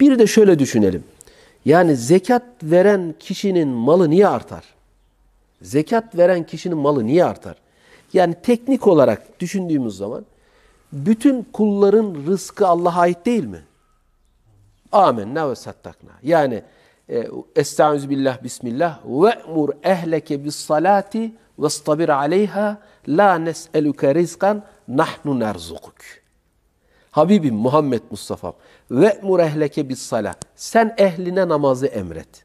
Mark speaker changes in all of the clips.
Speaker 1: Bir de şöyle düşünelim. Yani zekat veren kişinin malı niye artar? Zekat veren kişinin malı niye artar? Yani teknik olarak düşündüğümüz zaman bütün kulların rızkı Allah'a ait değil mi? Amenna ve sattakna. Yani e, Estaizu billah bismillah ve'mur ehleke bis salati ve stabir aleyha la nes'eluke rizkan nahnu nerzukuk. Habibim Muhammed Mustafa ve murehleke bis sala. Sen ehline namazı emret.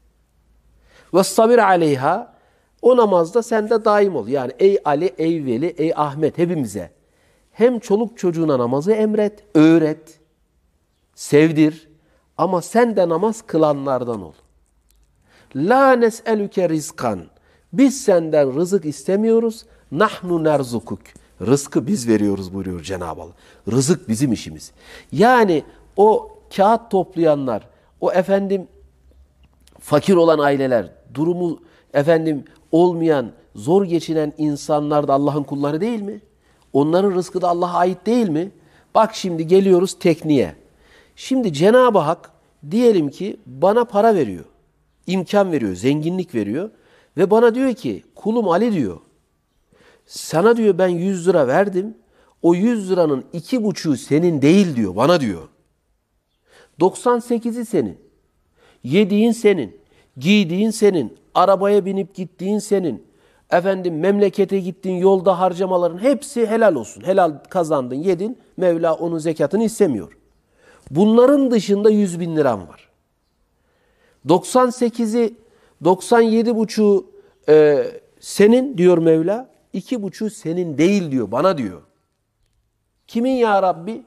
Speaker 1: Ve sabir aleyha o namazda sen de daim ol. Yani ey Ali, ey Veli, ey Ahmet hepimize. Hem çoluk çocuğuna namazı emret, öğret, sevdir. Ama sen de namaz kılanlardan ol. La nes'elüke rizkan. Biz senden rızık istemiyoruz. Nahnu nerzukuk. Rızkı biz veriyoruz buyuruyor Cenab-ı Allah. Rızık bizim işimiz. Yani o kağıt toplayanlar, o efendim fakir olan aileler, durumu efendim olmayan, zor geçinen insanlar da Allah'ın kulları değil mi? Onların rızkı da Allah'a ait değil mi? Bak şimdi geliyoruz tekniğe. Şimdi Cenab-ı Hak diyelim ki bana para veriyor. imkan veriyor, zenginlik veriyor. Ve bana diyor ki kulum Ali diyor. Sana diyor ben 100 lira verdim. O 100 liranın iki buçuğu senin değil diyor. Bana diyor. 98'i senin. Yediğin senin. Giydiğin senin. Arabaya binip gittiğin senin. Efendim memlekete gittiğin yolda harcamaların hepsi helal olsun. Helal kazandın yedin. Mevla onun zekatını istemiyor. Bunların dışında 100 bin liram var. 98'i 97 buçu e, senin diyor Mevla iki buçu senin değil diyor, bana diyor. Kimin ya Rabbi?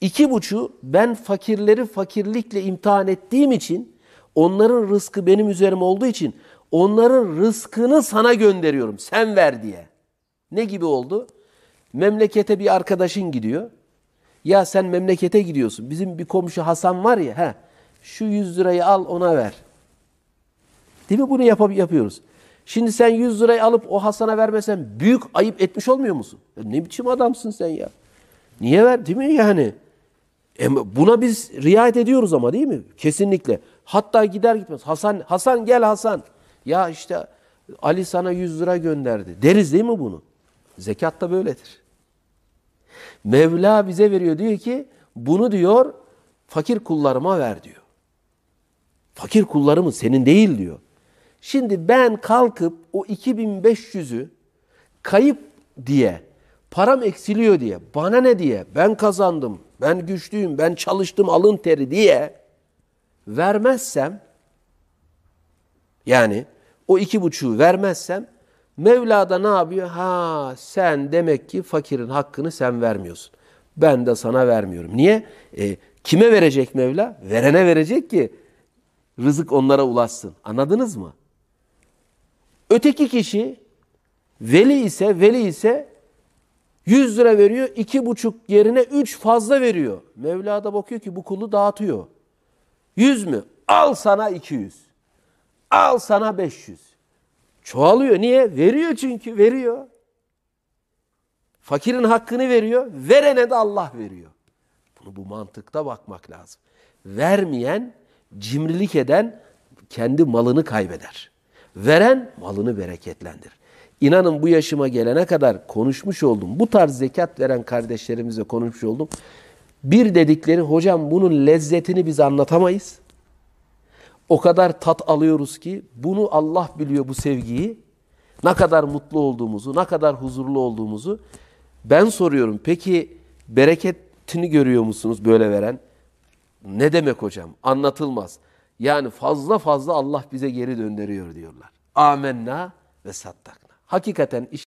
Speaker 1: İki buçu ben fakirleri fakirlikle imtihan ettiğim için, onların rızkı benim üzerime olduğu için, onların rızkını sana gönderiyorum, sen ver diye. Ne gibi oldu? Memlekete bir arkadaşın gidiyor. Ya sen memlekete gidiyorsun. Bizim bir komşu Hasan var ya, he, şu 100 lirayı al ona ver. Değil mi? Bunu yap yapıyoruz. Şimdi sen 100 lirayı alıp o Hasan'a vermesen büyük ayıp etmiş olmuyor musun? Ya ne biçim adamsın sen ya? Niye ver değil mi yani? E buna biz riayet ediyoruz ama değil mi? Kesinlikle. Hatta gider gitmez. Hasan, Hasan gel Hasan. Ya işte Ali sana 100 lira gönderdi. Deriz değil mi bunu? Zekat da böyledir. Mevla bize veriyor diyor ki bunu diyor fakir kullarıma ver diyor. Fakir kullarımız senin değil diyor. Şimdi ben kalkıp o 2500'ü kayıp diye, param eksiliyor diye, bana ne diye, ben kazandım, ben güçlüyüm, ben çalıştım alın teri diye vermezsem, yani o iki buçuğu vermezsem Mevla da ne yapıyor? Ha sen demek ki fakirin hakkını sen vermiyorsun. Ben de sana vermiyorum. Niye? E, kime verecek Mevla? Verene verecek ki rızık onlara ulaşsın. Anladınız mı? Öteki kişi veli ise veli ise 100 lira veriyor, iki buçuk yerine 3 fazla veriyor. Mevla da bakıyor ki bu kulu dağıtıyor. 100 mü? Al sana 200. Al sana 500. Çoğalıyor. Niye? Veriyor çünkü, veriyor. Fakirin hakkını veriyor, verene de Allah veriyor. Bunu bu mantıkta bakmak lazım. Vermeyen, cimrilik eden kendi malını kaybeder.'' Veren malını bereketlendir. İnanın bu yaşıma gelene kadar konuşmuş oldum. Bu tarz zekat veren kardeşlerimizle konuşmuş oldum. Bir dedikleri hocam bunun lezzetini biz anlatamayız. O kadar tat alıyoruz ki bunu Allah biliyor bu sevgiyi. Ne kadar mutlu olduğumuzu, ne kadar huzurlu olduğumuzu. Ben soruyorum peki bereketini görüyor musunuz böyle veren? Ne demek hocam? Anlatılmaz. Yani fazla fazla Allah bize geri döndürüyor diyorlar. Amenna ve sattakna. Hakikaten iş